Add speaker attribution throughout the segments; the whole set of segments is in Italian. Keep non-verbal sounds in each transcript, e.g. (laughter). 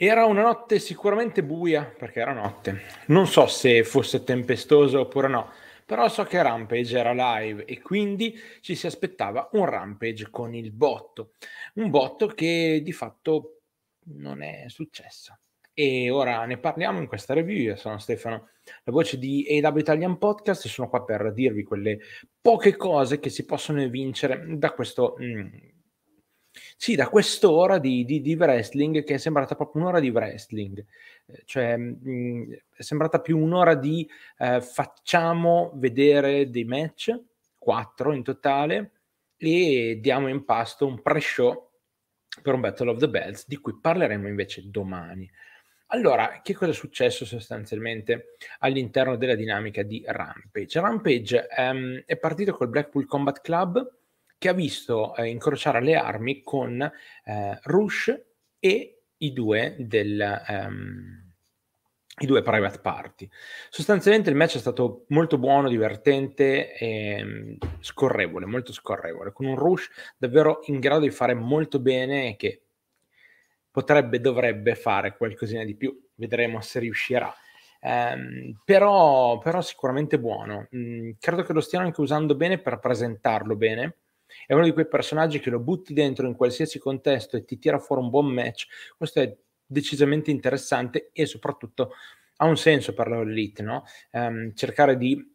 Speaker 1: Era una notte sicuramente buia, perché era notte. Non so se fosse tempestoso oppure no, però so che Rampage era live e quindi ci si aspettava un Rampage con il botto. Un botto che di fatto non è successo. E ora ne parliamo in questa review. Io sono Stefano, la voce di AW Italian Podcast, e sono qua per dirvi quelle poche cose che si possono evincere da questo... Mh, mm, sì, da quest'ora di, di, di, wrestling che è sembrata proprio un'ora di wrestling, eh, cioè mh, mm, è sembrata più un'ora di eh, facciamo vedere dei match, quattro in totale, e diamo in pasto un pre-show per un Battle of the Bells di cui parleremo invece domani. Allora, che cosa è successo sostanzialmente all'interno della dinamica di Rampage? Rampage um, è partito col Blackpool Combat Club che ha visto eh, incrociare le armi con eh, Rush e i due del... Um, i due private party. Sostanzialmente il match è stato molto buono, divertente e ehm, scorrevole, molto scorrevole, con un Rush davvero in grado di fare molto bene e che potrebbe, dovrebbe fare qualcosina di più, vedremo se riuscirà. Um, però, però, sicuramente buono. Mm, credo che lo stiano anche usando bene per presentarlo bene è uno di quei personaggi che lo butti dentro in qualsiasi contesto e ti tira fuori un buon match. Questo è decisamente interessante e soprattutto ha un senso per l'Elite, no? Um, cercare di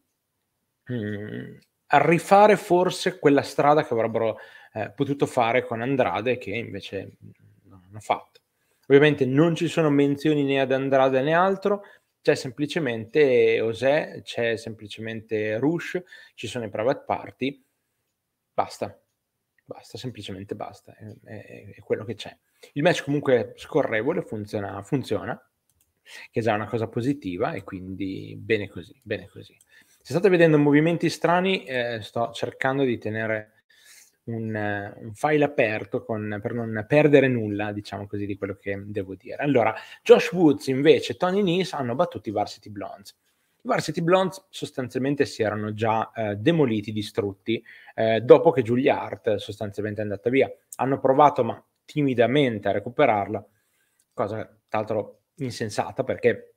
Speaker 1: um, rifare forse quella strada che avrebbero eh, potuto fare con Andrade che invece mm, non hanno fatto. Ovviamente non ci sono menzioni né ad Andrade né altro, c'è semplicemente Osè, c'è semplicemente Rush, ci sono i private party Basta, basta, semplicemente basta, è, è, è, quello che c'è. Il match comunque è scorrevole, funziona, funziona, che è già una cosa positiva e quindi bene così, bene così. Se state vedendo movimenti strani, eh, sto cercando di tenere un, un file aperto con, per non perdere nulla, diciamo così, di quello che devo dire. Allora, Josh Woods invece e Tony Nis hanno battuto i Varsity Blondes. I Varsity Blondes sostanzialmente si erano già eh, demoliti, distrutti, eh, dopo che Julia Hart sostanzialmente è andata via. Hanno provato, ma timidamente, a recuperarla, cosa tra l'altro insensata perché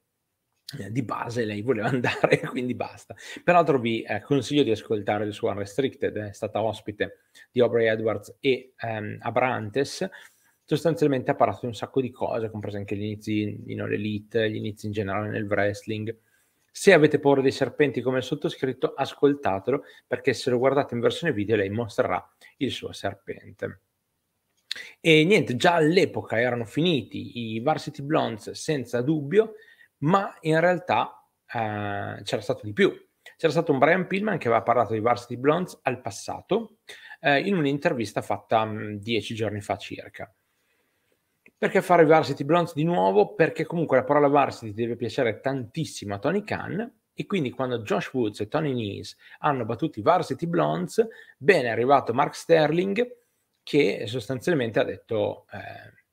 Speaker 1: eh, di base lei voleva (laughs) andare, quindi basta. Peraltro vi eh, consiglio di ascoltare il suo Unrestricted, è stata ospite di Aubrey Edwards e ehm, Abrantes, sostanzialmente ha parlato di un sacco di cose, comprese anche gli inizi in All Elite, gli inizi in generale nel wrestling, se avete paura dei serpenti come il sottoscritto, ascoltatelo perché se lo guardate in versione video lei mostrerà il suo serpente. E niente, già all'epoca erano finiti i Varsity Blondes senza dubbio, ma in realtà eh, c'era stato di più. C'era stato un Brian Pillman che aveva parlato di Varsity Blondes al passato eh, in un'intervista fatta mh, dieci giorni fa circa. Perché fare Varsity Blondes di nuovo? Perché comunque la parola Varsity deve piacere tantissimo a Tony Khan e quindi quando Josh Woods e Tony Nees hanno battuto i Varsity Blondes, bene è arrivato Mark Sterling che sostanzialmente ha detto eh,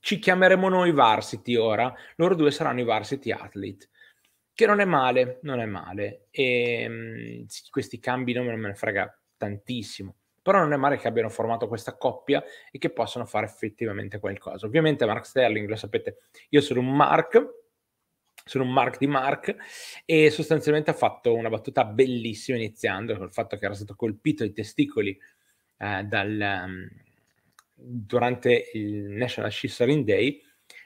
Speaker 1: ci chiameremo noi Varsity ora, loro due saranno i Varsity Athlete, che non è male, non è male. E, ehm, questi cambi non me ne frega tantissimo però non è male che abbiano formato questa coppia e che possano fare effettivamente qualcosa. Ovviamente Mark Sterling, lo sapete, io sono un Mark, sono un Mark di Mark e sostanzialmente ha fatto una battuta bellissima iniziando col fatto che era stato colpito ai testicoli eh, dal, um, durante il National Scissoring Day.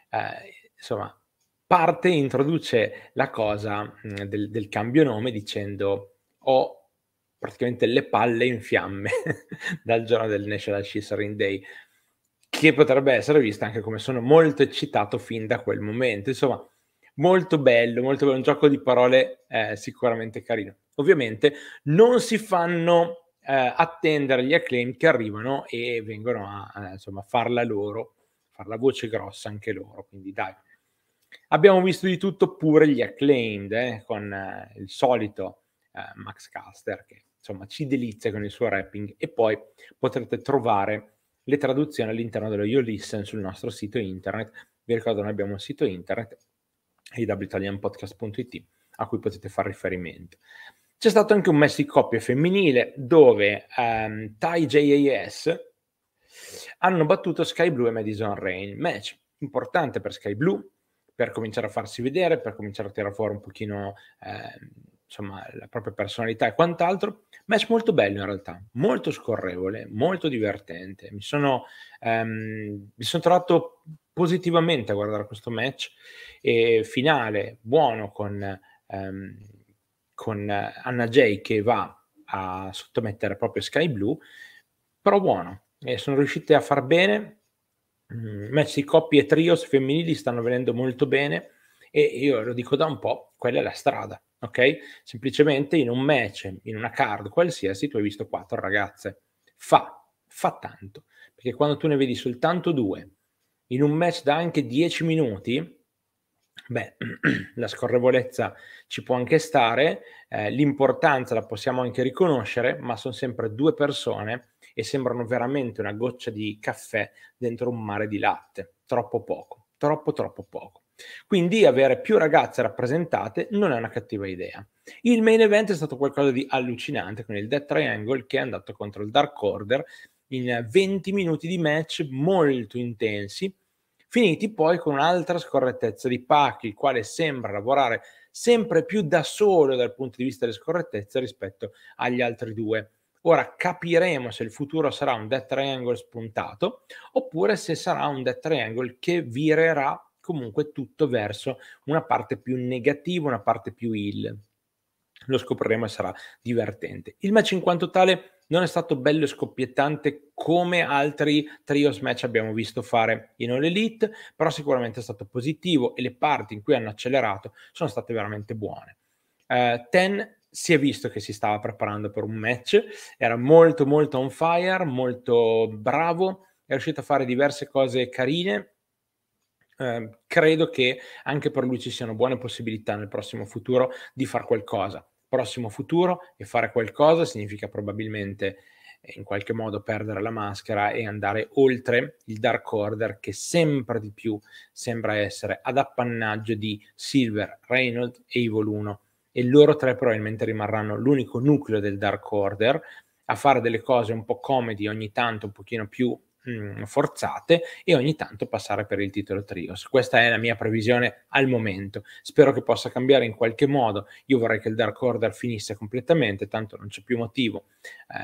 Speaker 1: Eh, insomma, parte, introduce la cosa mh, mm, del, del cambio nome dicendo ho praticamente le palle in fiamme (laughs) dal giorno del National Scissoring Day, che potrebbe essere vista anche come sono molto eccitato fin da quel momento. Insomma, molto bello, molto bello, un gioco di parole eh, sicuramente carino. Ovviamente non si fanno eh, attendere gli acclaim che arrivano e vengono a, a eh, insomma, farla loro, farla voce grossa anche loro, quindi dai. Abbiamo visto di tutto pure gli acclaimed, eh, con eh, il solito eh, Max Caster che insomma ci delizia con il suo rapping e poi potrete trovare le traduzioni all'interno dello You Listen sul nostro sito internet. Vi ricordo, noi abbiamo un sito internet, www.italianpodcast.it, a cui potete fare riferimento. C'è stato anche un match di coppie femminile dove um, ehm, Tai JAS hanno battuto Sky Blue e Madison Rain. Match importante per Sky Blue, per cominciare a farsi vedere, per cominciare a tirare fuori un pochino eh, insomma, la propria personalità e quant'altro. Match molto bello in realtà, molto scorrevole, molto divertente. Mi sono, ehm, mi sono trovato positivamente a guardare questo match e finale buono con, ehm, con Anna Jay che va a sottomettere proprio Sky Blue, però buono. E sono riuscite a far bene. Mm, match di coppie e trios femminili stanno venendo molto bene e io lo dico da un po', quella è la strada ok? Semplicemente in un match, in una card qualsiasi, tu hai visto quattro ragazze. Fa, fa tanto, perché quando tu ne vedi soltanto due, in un match da anche dieci minuti, beh, (clears throat) la scorrevolezza ci può anche stare, eh, l'importanza la possiamo anche riconoscere, ma sono sempre due persone e sembrano veramente una goccia di caffè dentro un mare di latte, troppo poco, troppo troppo poco. Quindi avere più ragazze rappresentate non è una cattiva idea. Il main event è stato qualcosa di allucinante con il Death Triangle che è andato contro il Dark Order in 20 minuti di match molto intensi, finiti poi con un'altra scorrettezza di Pac, il quale sembra lavorare sempre più da solo dal punto di vista delle scorrettezze rispetto agli altri due. Ora capiremo se il futuro sarà un Death Triangle spuntato oppure se sarà un Death Triangle che virerà comunque tutto verso una parte più negativa, una parte più ill. Lo scopriremo e sarà divertente. Il match in quanto tale non è stato bello e scoppiettante come altri trios match abbiamo visto fare in All Elite, però sicuramente è stato positivo e le parti in cui hanno accelerato sono state veramente buone. Uh, Ten si è visto che si stava preparando per un match, era molto molto on fire, molto bravo, è riuscito a fare diverse cose carine, Ehm, credo che anche per lui ci siano buone possibilità nel prossimo futuro di fare qualcosa. Prossimo futuro e fare qualcosa significa probabilmente eh, in qualche modo perdere la maschera e andare oltre il Dark Order che sempre di più sembra essere ad appannaggio di Silver, Reynolds e Evil 1 e loro tre probabilmente rimarranno l'unico nucleo del Dark Order a fare delle cose un po' comedy ogni tanto, un pochino più Mm, forzate e ogni tanto passare per il titolo trios. Questa è la mia previsione al momento. Spero che possa cambiare in qualche modo. Io vorrei che il Dark Order finisse completamente, tanto non c'è più motivo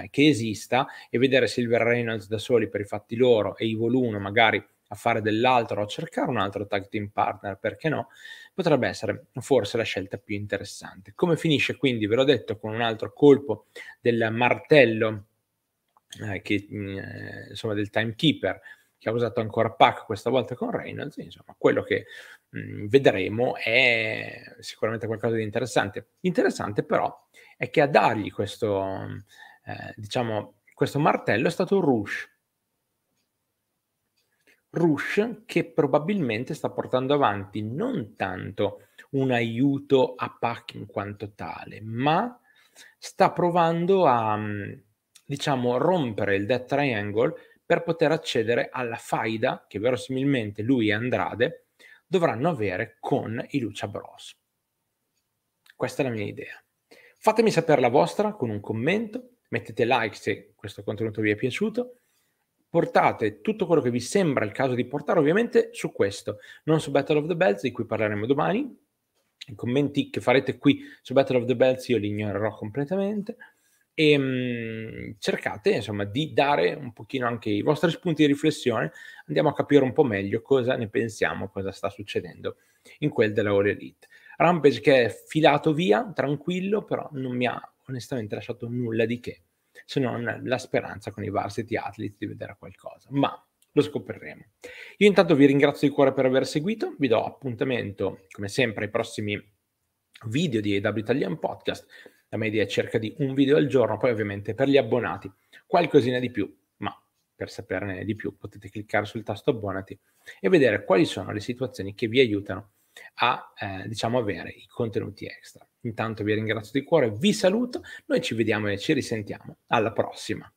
Speaker 1: eh, che esista, e vedere Silver Reynolds da soli per i fatti loro e Evil 1 magari a fare dell'altro o a cercare un altro tag team partner, perché no? Potrebbe essere forse la scelta più interessante. Come finisce quindi, ve l'ho detto, con un altro colpo del martello eh, che, mh, mm, eh, insomma, del timekeeper che ha usato ancora Pac questa volta con Reynolds, insomma, quello che mh, mm, vedremo è sicuramente qualcosa di interessante. Interessante però è che a dargli questo, eh, diciamo, questo martello è stato Rush. Rush che probabilmente sta portando avanti non tanto un aiuto a Pac in quanto tale, ma sta provando a, mm, diciamo, rompere il death triangle per poter accedere alla faida che verosimilmente lui e Andrade dovranno avere con i Lucia Bros. Questa è la mia idea. Fatemi sapere la vostra con un commento, mettete like se questo contenuto vi è piaciuto, portate tutto quello che vi sembra il caso di portare ovviamente su questo, non su Battle of the Bells di cui parleremo domani, i commenti che farete qui su Battle of the Bells io li ignorerò completamente, e ehm, mh, cercate insomma di dare un pochino anche i vostri spunti di riflessione, andiamo a capire un po' meglio cosa ne pensiamo, cosa sta succedendo in quel della All Elite. Rampage che è filato via, tranquillo, però non mi ha onestamente lasciato nulla di che, se non la speranza con i varsity athlete di vedere qualcosa, ma lo scopriremo. Io intanto vi ringrazio di cuore per aver seguito, vi do appuntamento come sempre ai prossimi video di AW Italian Podcast la media è circa di un video al giorno, poi ovviamente per gli abbonati qualcosina di più, ma per saperne di più potete cliccare sul tasto abbonati e vedere quali sono le situazioni che vi aiutano a eh, diciamo avere i contenuti extra. Intanto vi ringrazio di cuore, vi saluto, noi ci vediamo e ci risentiamo alla prossima.